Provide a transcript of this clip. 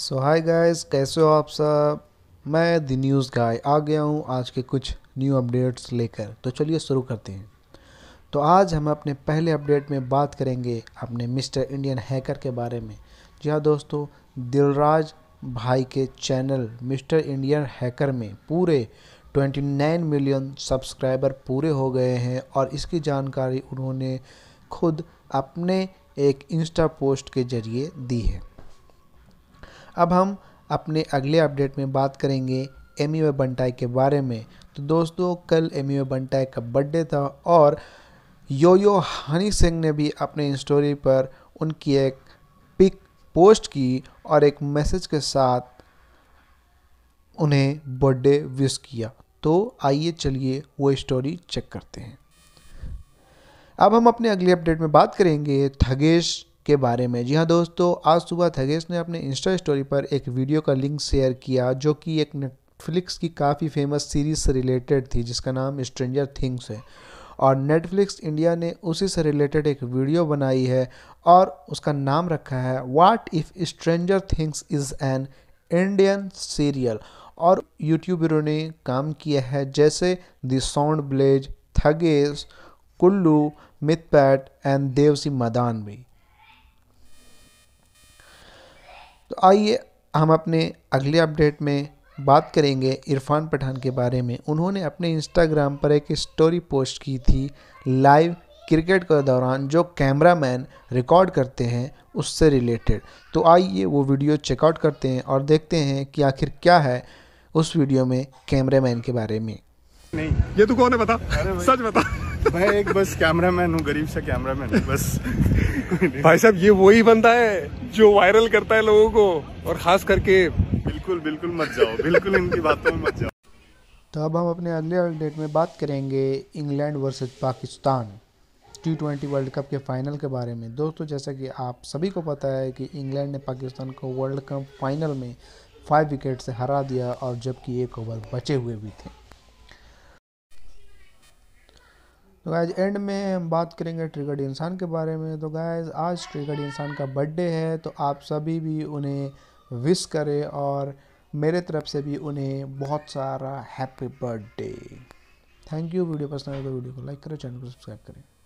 सो hi guys कैसे हो आप सब मैं द न्यूज़ गाय आ गया हूँ आज के कुछ न्यू अपडेट्स लेकर तो चलिए शुरू करते हैं तो आज हम अपने पहले अपडेट में बात करेंगे अपने मिस्टर इंडियन हैकर के बारे में जी हाँ दोस्तों दिलराज भाई के चैनल मिस्टर इंडियन हैकर में पूरे 29 मिलियन सब्सक्राइबर पूरे हो गए हैं और इसकी जानकारी उन्होंने खुद अपने एक इंस्टा पोस्ट के जरिए दी है अब हम अपने अगले अपडेट में बात करेंगे एम यू बंटाई के बारे में तो दोस्तों कल एम यू बंटाई का बर्थडे था और यो यो हनी सिंह ने भी अपने स्टोरी पर उनकी एक पिक पोस्ट की और एक मैसेज के साथ उन्हें बर्थडे विश किया तो आइए चलिए वो स्टोरी चेक करते हैं अब हम अपने अगले अपडेट में बात करेंगे थगेश के बारे में जी हाँ दोस्तों आज सुबह थगेश ने अपने इंस्टा स्टोरी पर एक वीडियो का लिंक शेयर किया जो कि एक नेटफ्लिक्स की काफ़ी फेमस सीरीज से रिलेटेड थी जिसका नाम स्ट्रेंजर थिंग्स है और नेटफ्लिक्स इंडिया ने उसी से रिलेटेड एक वीडियो बनाई है और उसका नाम रखा है what if stranger things is an Indian serial और यूट्यूबरों ने काम किया है जैसे द साउंड ब्लेज थगेस कुल्लू मितपैट एंड देवसी मदान भी तो आइए हम अपने अगले अपडेट में बात करेंगे इरफान पठान के बारे में उन्होंने अपने इंस्टाग्राम पर एक स्टोरी पोस्ट की थी लाइव क्रिकेट के दौरान जो कैमरा मैन रिकॉर्ड करते हैं उससे रिलेटेड तो आइए वो वीडियो चेकआउट करते हैं और देखते हैं कि आखिर क्या है उस वीडियो में कैमरामैन मैन के बारे में नहीं ये तू तो कौन है बता सच बता मैं एक बस कैमरा मैन हूँ गरीब सा कैमरा मैन बस भाई साहब ये वही बंदा है जो वायरल करता है लोगों को और खास करके बिल्कुल बिल्कुल मत जाओ बिल्कुल इनकी बातों में मत जाओ तो अब हम अपने अगले अपडेट में बात करेंगे England versus Pakistan T twenty world cup के फाइनल के बारे में दोस्तों जैसा कि आप सभी को पता है कि इंग्लैंड ने पाकिस्तान को वर्ल्ड कप फाइनल में फाइव विकेट से हरा दिया और जबकि एक ओवर बचे हुए भी थे तो गायज एंड में हम बात करेंगे ट्रिगर्ड इंसान के बारे में तो गायज आज ट्रिगर्ड इंसान का बर्थडे है तो आप सभी भी उन्हें विश करें और मेरे तरफ से भी उन्हें बहुत सारा happy birthday thank you video पसंद आए तो वीडियो को लाइक करें चैनल को सब्सक्राइब करें